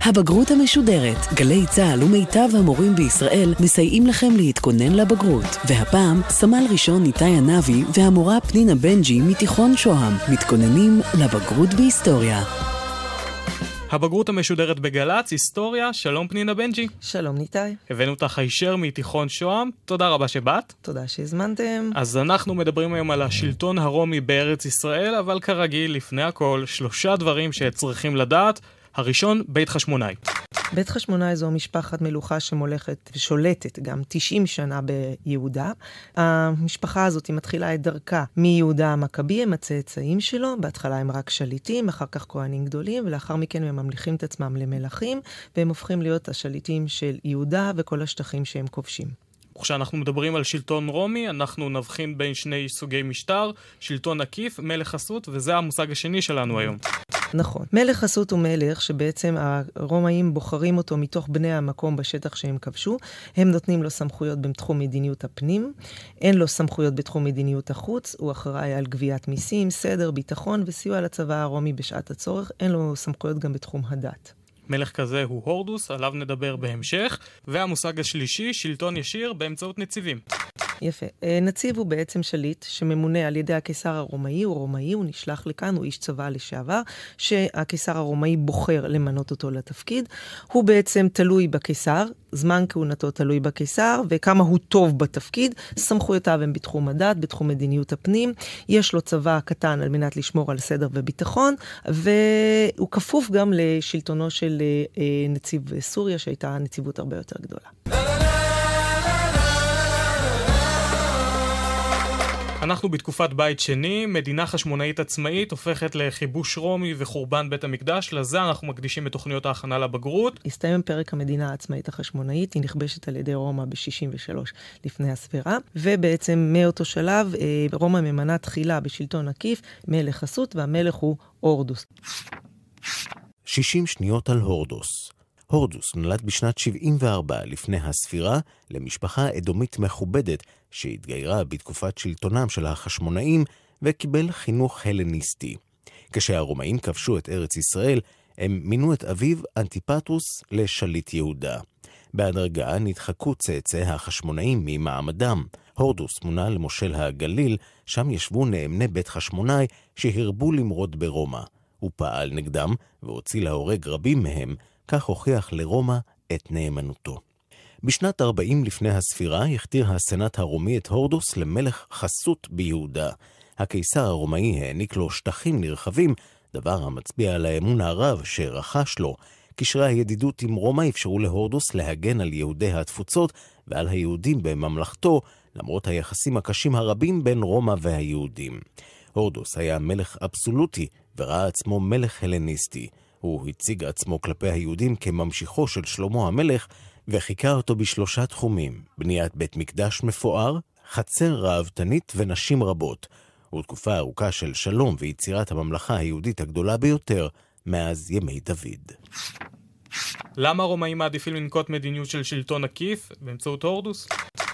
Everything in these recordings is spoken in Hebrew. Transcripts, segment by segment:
הבגרות המשודרת, גלי צה"ל ומיטב המורים בישראל מסייעים לכם להתכונן לבגרות. והפעם, סמל ראשון איתי ענבי והמורה פנינה בנג'י מתיכון שוהם מתכוננים לבגרות בהיסטוריה. הבגרות המשודרת בגל"צ, היסטוריה, שלום פנינה בנג'י. שלום ניתאי. הבאנו אותך הישר מתיכון שוהם, תודה רבה שבאת. תודה שהזמנתם. אז אנחנו מדברים היום על השלטון הרומי בארץ ישראל, אבל כרגיל, לפני הכל, שלושה דברים שצריכים לדעת. הראשון, בית חשמונאי. בית חשמונאי זו משפחת מלוכה שמולכת ושולטת גם 90 שנה ביהודה. המשפחה הזאת מתחילה את דרכה מיהודה המכבי, הם הצאצאים שלו, בהתחלה הם רק שליטים, אחר כך כהנים גדולים, ולאחר מכן הם ממליכים את עצמם למלכים, והם הופכים להיות השליטים של יהודה וכל השטחים שהם כובשים. וכשאנחנו מדברים על שלטון רומי, אנחנו נבחין בין שני סוגי משטר, שלטון עקיף, מלך חסות, וזה המושג השני שלנו היום. נכון. מלך חסות הוא מלך שבעצם הרומאים בוחרים אותו מתוך בני המקום בשטח שהם כבשו. הם נותנים לו סמכויות בתחום מדיניות הפנים, אין לו סמכויות בתחום מדיניות החוץ, הוא אחראי על גביית מיסים, סדר, ביטחון וסיוע לצבא הרומי בשעת הצורך, אין לו סמכויות גם בתחום הדת. מלך כזה הוא הורדוס, עליו נדבר בהמשך, והמושג השלישי, שלטון ישיר באמצעות נציבים. יפה. אה, נציב הוא בעצם שליט שממונה על ידי הקיסר הרומאי, הוא רומאי, הוא נשלח לכאן, הוא איש צבא לשעבר, שהקיסר הרומאי בוחר למנות אותו לתפקיד. הוא בעצם תלוי בקיסר, זמן כהונתו תלוי בקיסר, וכמה הוא טוב בתפקיד. סמכויותיו הן בתחום הדת, בתחום מדיניות הפנים. יש לו צבא קטן על מנת לשמור על סדר וביטחון, והוא כפוף גם לשלטונו של אה, אה, נציב סוריה, שהייתה נציבות הרבה יותר גדולה. לא, לא, לא. אנחנו בתקופת בית שני, מדינה חשמונאית עצמאית הופכת לכיבוש רומי וחורבן בית המקדש, לזה אנחנו מקדישים את תוכניות ההכנה לבגרות. הסתיים פרק המדינה העצמאית החשמונאית, היא נכבשת על ידי רומא ב-63 לפני הספירה, ובעצם מאותו שלב אה, רומא ממנה תחילה בשלטון עקיף מלך חסות, והמלך הוא הורדוס. 60 שניות על הורדוס. הורדוס נולד בשנת 74 לפני הספירה למשפחה אדומית מכובדת שהתגיירה בתקופת שלטונם של החשמונאים וקיבל חינוך הלניסטי. כשהרומאים כבשו את ארץ ישראל, הם מינו את אביו אנטיפטרוס לשליט יהודה. בהדרגה נדחקו צאצאי החשמונאים ממעמדם. הורדוס מונה למושל הגליל, שם ישבו נאמני בית חשמונאי שהרבו למרוד ברומא. הוא פעל נגדם והוציא להורג רבים מהם, כך הוכיח לרומא את נאמנותו. בשנת 40 לפני הספירה הכתיר הסנאט הרומי את הורדוס למלך חסות ביהודה. הקיסר הרומאי העניק לו שטחים נרחבים, דבר המצביע על האמון הרב שרכש לו. קשרי הידידות עם רומא אפשרו להורדוס להגן על יהודי התפוצות ועל היהודים בממלכתו, למרות היחסים הקשים הרבים בין רומא והיהודים. הורדוס היה מלך אבסולוטי וראה עצמו מלך הלניסטי. הוא הציג עצמו כלפי היהודים כממשיכו של שלמה המלך, וחיכה אותו בשלושה תחומים, בניית בית מקדש מפואר, חצר ראוותנית ונשים רבות, ותקופה ארוכה של שלום ויצירת הממלכה היהודית הגדולה ביותר מאז ימי דוד. למה הרומאים מעדיפים לנקוט מדיניות של שלטון עקיף באמצעות הורדוס?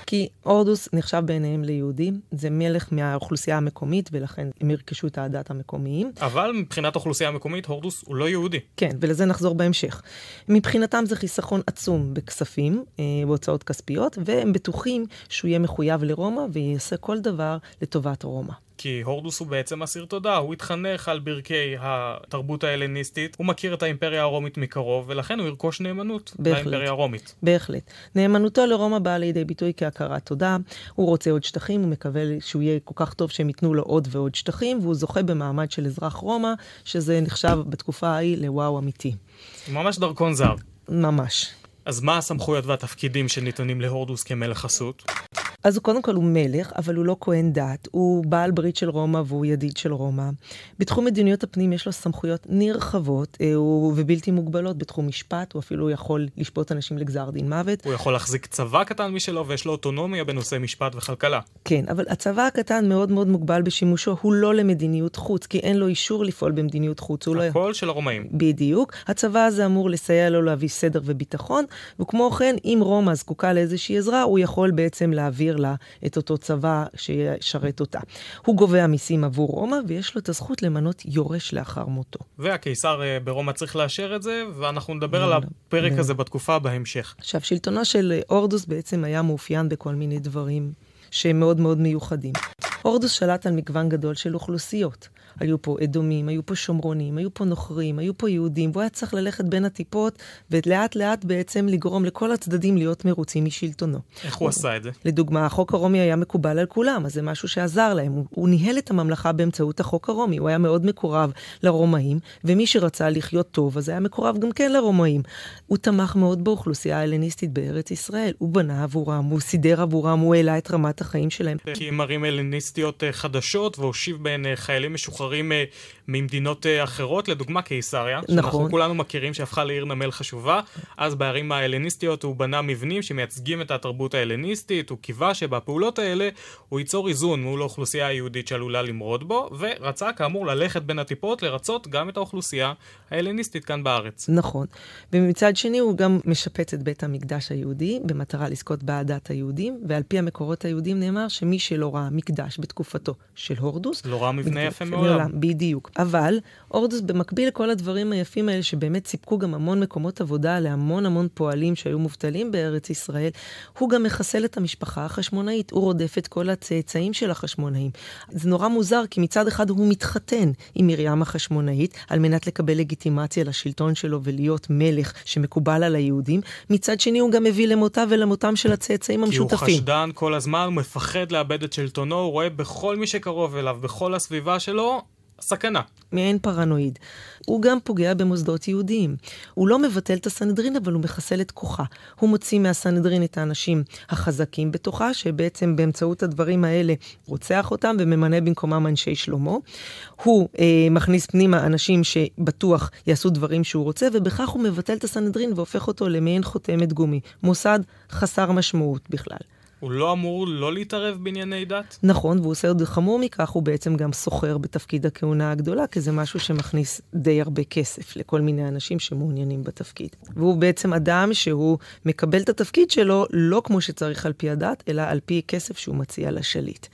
כי הורדוס נחשב בעיניהם ליהודים, זה מלך מהאוכלוסייה המקומית ולכן הם ירכשו את הדת המקומיים. אבל מבחינת האוכלוסייה המקומית הורדוס הוא לא יהודי. כן, ולזה נחזור בהמשך. מבחינתם זה חיסכון עצום בכספים, אה, בהוצאות כספיות, והם בטוחים שהוא יהיה מחויב לרומא ויעשה כל דבר לטובת רומא. כי הורדוס הוא בעצם אסיר תודה, הוא התחנך על ברכי התרבות ההלניסטית, הוא מכיר את האימפריה הרומית מקרוב, ולכן הוא ירכוש נאמנות בהחלט, לאימפריה הרומית. בהחלט. נאמנותו לרומא באה לידי ביטוי כ... הכרת תודה, הוא רוצה עוד שטחים, הוא מקווה שהוא יהיה כל כך טוב שהם ייתנו לו עוד ועוד שטחים, והוא זוכה במעמד של אזרח רומא, שזה נחשב בתקופה ההיא לוואו אמיתי. ממש דרכון זר. ממש. אז מה הסמכויות והתפקידים שניתנים להורדוס כמלך חסות? אז קודם כל הוא מלך, אבל הוא לא כהן דת, הוא בעל ברית של רומא והוא ידיד של רומא. בתחום מדיניות הפנים יש לו סמכויות נרחבות אה, הוא, ובלתי מוגבלות בתחום משפט, הוא אפילו יכול לשפוט אנשים לגזר דין מוות. הוא יכול להחזיק צבא קטן משלו ויש לו אוטונומיה בנושא משפט וכלכלה. כן, אבל הצבא הקטן מאוד מאוד מוגבל בשימושו, הוא לא למדיניות חוץ, כי אין לו אישור לפעול במדיניות חוץ. לא הכל לא... של הרומאים. בדיוק. הצבא הזה אמור לסייע לו להביא סדר וביטחון, וכמו כן, אם רומא זקוקה לאיזושהי עזרה, הוא יכול בעצם להעביר לאפשר לה את אותו צבא שישרת אותה. הוא גובה מיסים עבור רומא, ויש לו את הזכות למנות יורש לאחר מותו. והקיסר אה, ברומא צריך לאשר את זה, ואנחנו נדבר לא, על לא, הפרק לא. הזה בתקופה בהמשך. עכשיו, שלטונו של הורדוס בעצם היה מאופיין בכל מיני דברים שהם מאוד מאוד מיוחדים. הורדוס שלט על מגוון גדול של אוכלוסיות. היו פה אדומים, היו פה שומרונים, היו פה נוכרים, היו פה יהודים, והוא היה צריך ללכת בין הטיפות, ולאט לאט בעצם לגרום לכל הצדדים להיות מרוצים משלטונו. איך הוא, הוא עשה את זה? לדוגמה, החוק הרומי היה מקובל על כולם, אז זה משהו שעזר להם. הוא, הוא ניהל את הממלכה באמצעות החוק הרומי, הוא היה מאוד מקורב לרומאים, ומי שרצה לחיות טוב, אז היה מקורב גם כן לרומאים. הוא תמך מאוד באוכלוסייה ההלניסטית בארץ ישראל, הוא בנה עבורם, הוא סידר עבורם, הוא העלה את רמת החיים שלהם. כי הם ערים הלניסטיות. טרוריסטיות אה, חדשות והושיב בהן אה, חיילים משוחררים אה, ממדינות אחרות, לדוגמה קיסריה, נכון. שאנחנו כולנו מכירים שהפכה לעיר נמל חשובה, אז בערים ההלניסטיות הוא בנה מבנים שמייצגים את התרבות ההלניסטית, הוא קיווה שבפעולות האלה הוא ייצור איזון מול האוכלוסייה היהודית שעלולה למרוד בו, ורצה כאמור ללכת בין הטיפות לרצות גם את האוכלוסייה ההלניסטית כאן בארץ. נכון, ומצד שני הוא גם משפץ את בית המקדש היהודי במטרה לזכות בעדת היהודים, ועל פי המקורות היהודים נאמר שמי שלא ראה מקדש בתקופתו של הורדוס. לא ראה מבנה יפה מעולם. לא בדיוק. אבל הורדוס, במקביל לכל הדברים היפים האלה, שבאמת סיפקו גם המון מקומות עבודה להמון המון פועלים שהיו מובטלים בארץ ישראל, הוא גם מחסל את המשפחה החשמונאית. הוא רודף את כל הצאצאים של החשמונאים. זה נורא מוזר, כי מצד אחד הוא מתחתן עם מרים החשמונאית, על מנת לקבל לגיטימציה לשלטון שלו ולהיות מלך שמקובל על היהודים. מצד שני, הוא גם מביא למותיו ולמותם של הצאצאים המשותפים. כי הוא חשדן כל הזמן, הוא מפחד לאבד את שלטונו, הוא רואה בכל מי שקרוב אליו, בכל הסביבה שלו, סכנה. מעין פרנואיד. הוא גם פוגע במוסדות יהודיים. הוא לא מבטל את הסנהדרין, אבל הוא מחסל את כוחה. הוא מוציא מהסנהדרין את האנשים החזקים בתוכה, שבעצם באמצעות הדברים האלה רוצח אותם וממנה במקומם אנשי שלמה. הוא אה, מכניס פנימה אנשים שבטוח יעשו דברים שהוא רוצה, ובכך הוא מבטל את הסנהדרין והופך אותו למעין חותמת גומי. מוסד חסר משמעות בכלל. הוא לא אמור לא להתערב בענייני דת? נכון, והוא עושה עוד חמור מכך, הוא בעצם גם סוחר בתפקיד הכהונה הגדולה, כי זה משהו שמכניס די הרבה כסף לכל מיני אנשים שמעוניינים בתפקיד. והוא בעצם אדם שהוא מקבל את התפקיד שלו לא כמו שצריך על פי הדת, אלא על פי כסף שהוא מציע לשליט.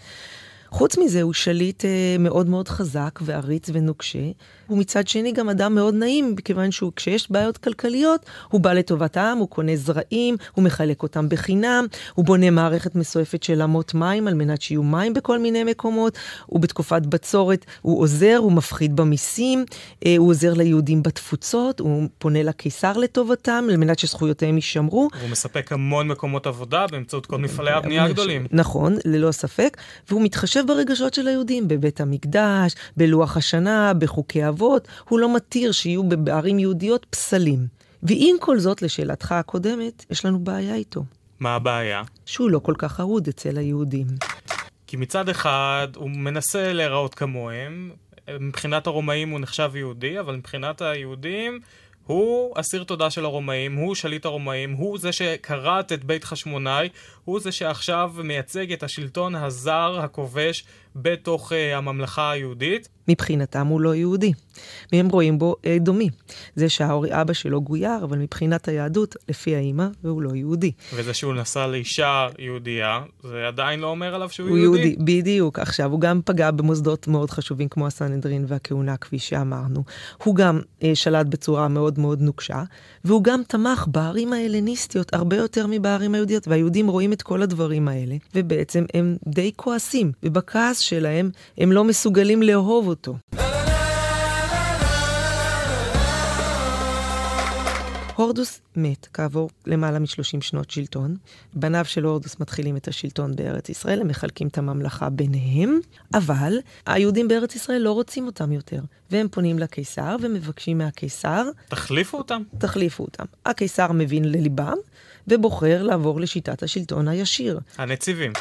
חוץ מזה, הוא שליט אה, מאוד מאוד חזק ועריץ ונוקשה. הוא מצד שני גם אדם מאוד נעים, מכיוון שכשיש בעיות כלכליות, הוא בא לטובת העם, הוא קונה זרעים, הוא מחלק אותם בחינם, הוא בונה מערכת מסועפת של אמות מים על מנת שיהיו מים בכל מיני מקומות, הוא בתקופת בצורת, הוא עוזר, הוא מפחית במיסים, אה, הוא עוזר ליהודים בתפוצות, הוא פונה לקיסר לטובתם, על מנת שזכויותיהם יישמרו. הוא מספק המון מקומות עבודה באמצעות כל כן, מפעלי כן, הבנייה הגדולים. נכון, ללא ספק, והוא מתחשב מתחשב ברגשות של היהודים, בבית המקדש, בלוח השנה, בחוקי אבות, הוא לא מתיר שיהיו בערים יהודיות פסלים. ועם כל זאת, לשאלתך הקודמת, יש לנו בעיה איתו. מה הבעיה? שהוא לא כל כך אהוד אצל היהודים. כי מצד אחד הוא מנסה להיראות כמוהם, מבחינת הרומאים הוא נחשב יהודי, אבל מבחינת היהודים הוא אסיר תודה של הרומאים, הוא שליט הרומאים, הוא זה שכרת את בית חשמונאי, הוא זה שעכשיו מייצג את השלטון הזר הכובש בתוך uh, הממלכה היהודית. מבחינתם הוא לא יהודי. והם רואים בו uh, דומי. זה שהאורי אבא שלו גויר, אבל מבחינת היהדות, לפי האימא, והוא לא יהודי. וזה שהוא נסע לאישה יהודייה, זה עדיין לא אומר עליו שהוא הוא יהודי. הוא יהודי. בדיוק. עכשיו, הוא גם פגע במוסדות מאוד חשובים כמו הסנהדרין והכהונה, כפי שאמרנו. הוא גם uh, שלט בצורה מאוד מאוד נוקשה, והוא גם תמך בערים ההלניסטיות הרבה יותר מבערים היהודיות, והיהודים רואים את כל הדברים האלה, ובעצם הם די כועסים. ובכעס הכעס שלהם, הם לא מסוגלים לאהוב אותו. הורדוס מת כעבור למעלה מ-30 שנות שלטון. בניו של הורדוס מתחילים את השלטון בארץ ישראל, הם מחלקים את הממלכה ביניהם, אבל היהודים בארץ ישראל לא רוצים אותם יותר, והם פונים לקיסר ומבקשים מהקיסר... תחליפו אותם. תחליפו אותם. הקיסר מבין לליבם ובוחר לעבור לשיטת השלטון הישיר. הנציבים.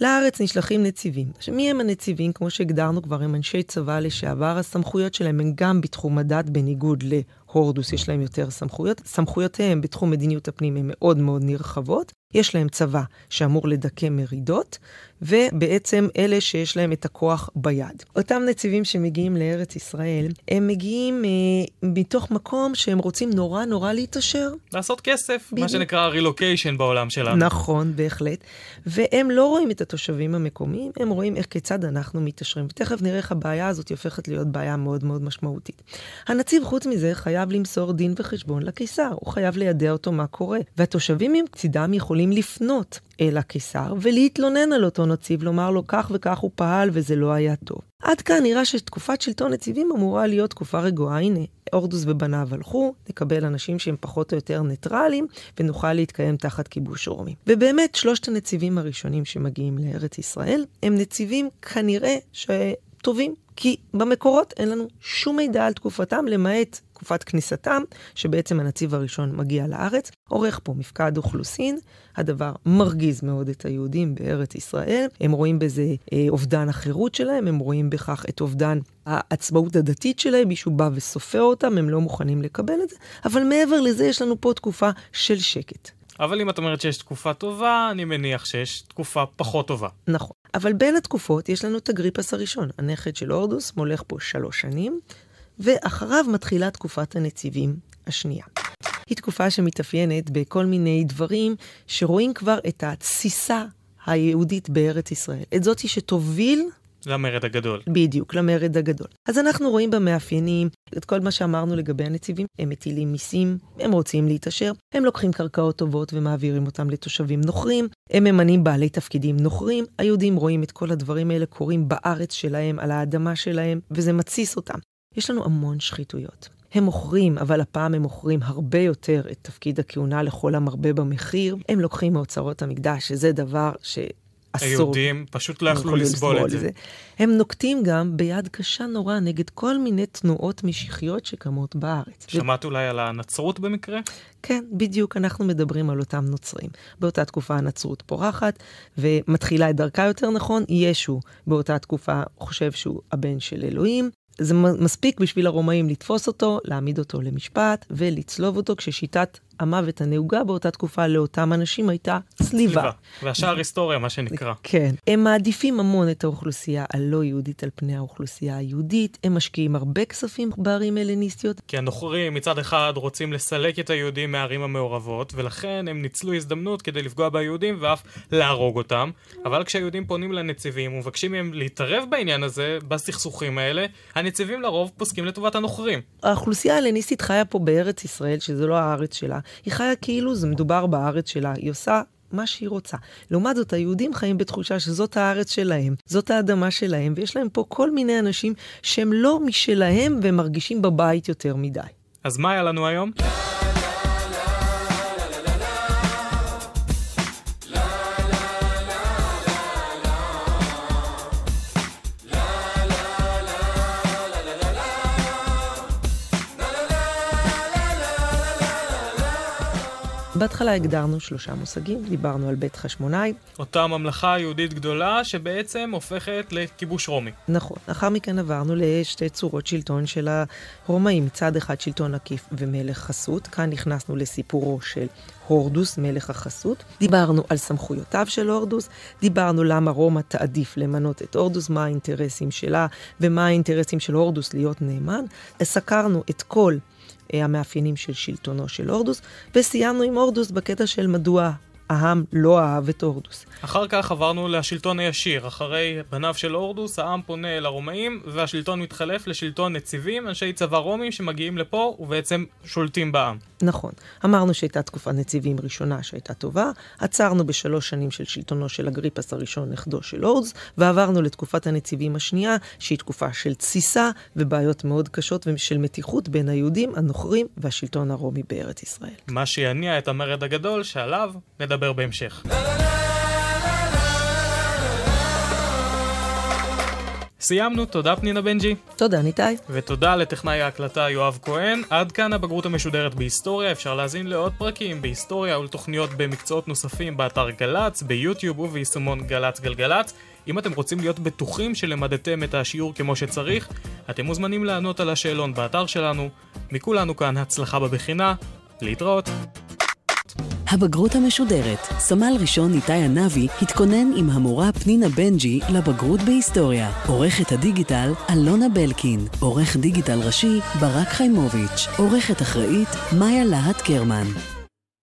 לארץ נשלחים נציבים. עכשיו, מי הם הנציבים? כמו שהגדרנו כבר, הם אנשי צבא לשעבר, הסמכויות שלהם הן גם בתחום הדת, בניגוד להורדוס, יש להם יותר סמכויות. סמכויותיהם בתחום מדיניות הפנים הן מאוד מאוד נרחבות, יש להם צבא שאמור לדכא מרידות, ובעצם אלה שיש להם את הכוח ביד. אותם נציבים שמגיעים לארץ ישראל, הם מגיעים אה, מתוך מקום שהם רוצים נורא נורא להתעשר. לעשות כסף, ב- מה שנקרא רילוקיישן בעולם שלנו. נכון, בהחלט. והם לא רואים את התושבים המקומיים, הם רואים איך כיצד אנחנו מתעשרים. ותכף נראה איך הבעיה הזאת הופכת להיות בעיה מאוד מאוד משמעותית. הנציב, חוץ מזה, חייב למסור דין וחשבון לקיסר, הוא חייב לידע אותו מה קורה. והתושבים מצידם יכולים... יכולים לפנות אל הקיסר ולהתלונן על אותו נציב, לומר לו כך וכך הוא פעל וזה לא היה טוב. עד כאן נראה שתקופת שלטון נציבים אמורה להיות תקופה רגועה. הנה, הורדוס ובניו הלכו, נקבל אנשים שהם פחות או יותר ניטרלים, ונוכל להתקיים תחת כיבוש רומי. ובאמת, שלושת הנציבים הראשונים שמגיעים לארץ ישראל, הם נציבים כנראה ש... טובים, כי במקורות אין לנו שום מידע על תקופתם, למעט תקופת כניסתם, שבעצם הנציב הראשון מגיע לארץ, עורך פה מפקד אוכלוסין, הדבר מרגיז מאוד את היהודים בארץ ישראל, הם רואים בזה אה, אובדן החירות שלהם, הם רואים בכך את אובדן העצמאות הדתית שלהם, מישהו בא וסופר אותם, הם לא מוכנים לקבל את זה, אבל מעבר לזה יש לנו פה תקופה של שקט. אבל אם את אומרת שיש תקופה טובה, אני מניח שיש תקופה פחות טובה. נכון. אבל בין התקופות יש לנו את הגריפס הראשון. הנכד של הורדוס מולך פה שלוש שנים, ואחריו מתחילה תקופת הנציבים השנייה. היא תקופה שמתאפיינת בכל מיני דברים שרואים כבר את התסיסה היהודית בארץ ישראל. את זאתי שתוביל למרד הגדול. בדיוק, למרד הגדול. אז אנחנו רואים במאפיינים את כל מה שאמרנו לגבי הנציבים. הם מטילים מיסים, הם רוצים להתעשר, הם לוקחים קרקעות טובות ומעבירים אותם לתושבים נוכרים, הם ממנים בעלי תפקידים נוכרים. היהודים רואים את כל הדברים האלה קורים בארץ שלהם, על האדמה שלהם, וזה מתסיס אותם. יש לנו המון שחיתויות. הם מוכרים, אבל הפעם הם מוכרים הרבה יותר את תפקיד הכהונה לכל המרבה במחיר. הם לוקחים מאוצרות המקדש, שזה דבר ש... אסור. היהודים פשוט לא יכלו לסבול את זה. זה. הם נוקטים גם ביד קשה נורא נגד כל מיני תנועות משיחיות שקמות בארץ. שמעת ו... אולי על הנצרות במקרה? כן, בדיוק, אנחנו מדברים על אותם נוצרים. באותה תקופה הנצרות פורחת ומתחילה את דרכה יותר נכון, ישו באותה תקופה חושב שהוא הבן של אלוהים. זה מספיק בשביל הרומאים לתפוס אותו, להעמיד אותו למשפט ולצלוב אותו כששיטת המוות הנהוגה באותה תקופה לאותם אנשים הייתה צליבה. צליבה, והשאר היסטוריה, מה שנקרא. כן. הם מעדיפים המון את האוכלוסייה הלא יהודית על פני האוכלוסייה היהודית, הם משקיעים הרבה כספים בערים הלניסטיות. כי הנוכרים מצד אחד רוצים לסלק את היהודים מהערים המעורבות, ולכן הם ניצלו הזדמנות כדי לפגוע ביהודים ואף להרוג אותם, אבל כשהיהודים פונים לנציבים ומבקשים מהם להתערב בעניין הזה, בסכסוכים האלה, הנציבים לרוב פוסקים לטובת הנוכרים. האוכלוסייה ההלניסטית חיה פה בארץ ישראל, שזו לא הארץ שלה. היא חיה כאילו זה מדובר בארץ שלה, היא עושה מה שהיא רוצה. לעומת זאת, היהודים חיים בתחושה שזאת הארץ שלהם, זאת האדמה שלהם, ויש להם פה כל מיני אנשים שהם לא משלהם והם מרגישים בבית יותר מדי. אז מה היה לנו היום? בהתחלה הגדרנו שלושה מושגים, דיברנו על בית חשמונאי. אותה ממלכה יהודית גדולה שבעצם הופכת לכיבוש רומי. נכון. לאחר מכן עברנו לשתי צורות שלטון של הרומאים, מצד אחד שלטון עקיף ומלך חסות. כאן נכנסנו לסיפורו של הורדוס, מלך החסות. דיברנו על סמכויותיו של הורדוס, דיברנו למה רומא תעדיף למנות את הורדוס, מה האינטרסים שלה ומה האינטרסים של הורדוס להיות נאמן. סקרנו את כל אה, המאפיינים של שלטונו של הורדוס, וסיימנו עם הורדוס בקטע של מדוע העם לא אהב את הורדוס. אחר כך עברנו לשלטון הישיר. אחרי בניו של הורדוס, העם פונה אל הרומאים, והשלטון מתחלף לשלטון נציבים, אנשי צבא רומים שמגיעים לפה ובעצם שולטים בעם. נכון. אמרנו שהייתה תקופה נציבים ראשונה שהייתה טובה, עצרנו בשלוש שנים של שלטונו של אגריפס הראשון, נכדו של הורדוס, ועברנו לתקופת הנציבים השנייה, שהיא תקופה של תסיסה ובעיות מאוד קשות ושל מתיחות בין היהודים, הנוכרים והשלטון הרומי בארץ ישראל. מה שיניע את המרד הגדול שעליו נדבר נדבר בהמשך. סיימנו, תודה פנינה בנג'י. תודה ניתאי. ותודה לטכנאי ההקלטה יואב כהן. עד כאן הבגרות המשודרת בהיסטוריה, אפשר להזין לעוד פרקים בהיסטוריה ולתוכניות במקצועות נוספים באתר גל"צ, ביוטיוב וביישומון גל"צ גלגלצ. אם אתם רוצים להיות בטוחים שלמדתם את השיעור כמו שצריך, אתם מוזמנים לענות על השאלון באתר שלנו. מכולנו כאן הצלחה בבחינה, להתראות. הבגרות המשודרת, סמל ראשון איתי ענבי התכונן עם המורה פנינה בנג'י לבגרות בהיסטוריה. עורכת הדיגיטל, אלונה בלקין. עורך דיגיטל ראשי, ברק חיימוביץ'. עורכת אחראית, מאיה להט קרמן.